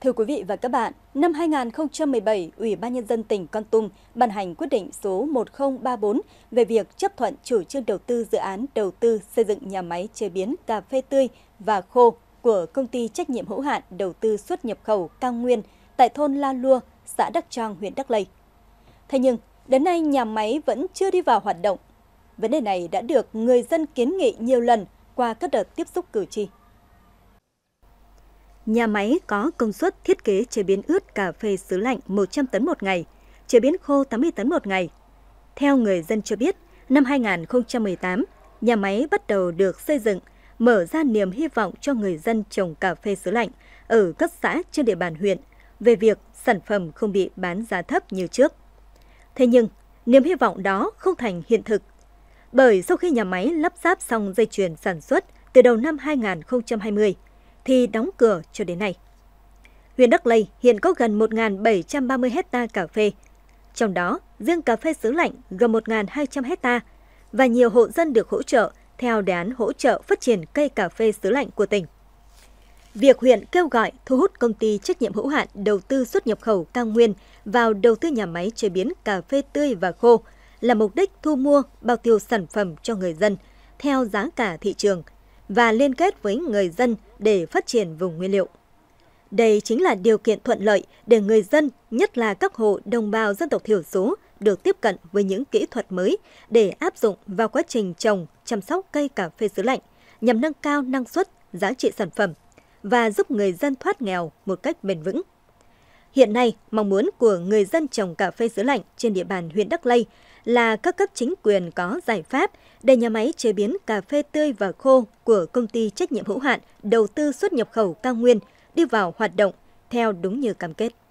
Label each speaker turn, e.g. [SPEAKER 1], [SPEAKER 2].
[SPEAKER 1] Thưa quý vị và các bạn, năm 2017, Ủy ban Nhân dân tỉnh Con Tum ban hành quyết định số 1034 về việc chấp thuận chủ trương đầu tư dự án đầu tư xây dựng nhà máy chế biến cà phê tươi và khô của công ty trách nhiệm hữu hạn đầu tư xuất nhập khẩu Cao Nguyên tại thôn La Lua, xã Đắc Trang, huyện Đắc Lây. Thế nhưng, đến nay nhà máy vẫn chưa đi vào hoạt động. Vấn đề này đã được người dân kiến nghị nhiều lần qua các đợt tiếp xúc cử tri. Nhà máy có công suất thiết kế chế biến ướt cà phê xứ lạnh 100 tấn một ngày, chế biến khô 80 tấn một ngày. Theo người dân cho biết, năm 2018, nhà máy bắt đầu được xây dựng, mở ra niềm hy vọng cho người dân trồng cà phê xứ lạnh ở các xã trên địa bàn huyện về việc sản phẩm không bị bán giá thấp như trước. Thế nhưng, niềm hy vọng đó không thành hiện thực. Bởi sau khi nhà máy lắp ráp xong dây chuyền sản xuất từ đầu năm 2020, thì đóng cửa cho đến nay. Huyện Đắc Lây hiện có gần 1.730 hecta cà phê, trong đó riêng cà phê xứ lạnh gần 1.200 hecta và nhiều hộ dân được hỗ trợ theo đề án hỗ trợ phát triển cây cà phê xứ lạnh của tỉnh. Việc huyện kêu gọi thu hút công ty trách nhiệm hữu hạn đầu tư xuất nhập khẩu Cao Nguyên vào đầu tư nhà máy chế biến cà phê tươi và khô là mục đích thu mua bao tiêu sản phẩm cho người dân theo giá cả thị trường – và liên kết với người dân để phát triển vùng nguyên liệu. Đây chính là điều kiện thuận lợi để người dân, nhất là các hộ đồng bào dân tộc thiểu số, được tiếp cận với những kỹ thuật mới để áp dụng vào quá trình trồng, chăm sóc cây cà phê xứ lạnh nhằm nâng cao năng suất, giá trị sản phẩm và giúp người dân thoát nghèo một cách bền vững. Hiện nay, mong muốn của người dân trồng cà phê xứ lạnh trên địa bàn huyện Đắc Lây là các cấp chính quyền có giải pháp để nhà máy chế biến cà phê tươi và khô của công ty trách nhiệm hữu hạn đầu tư xuất nhập khẩu cao nguyên đi vào hoạt động theo đúng như cam kết.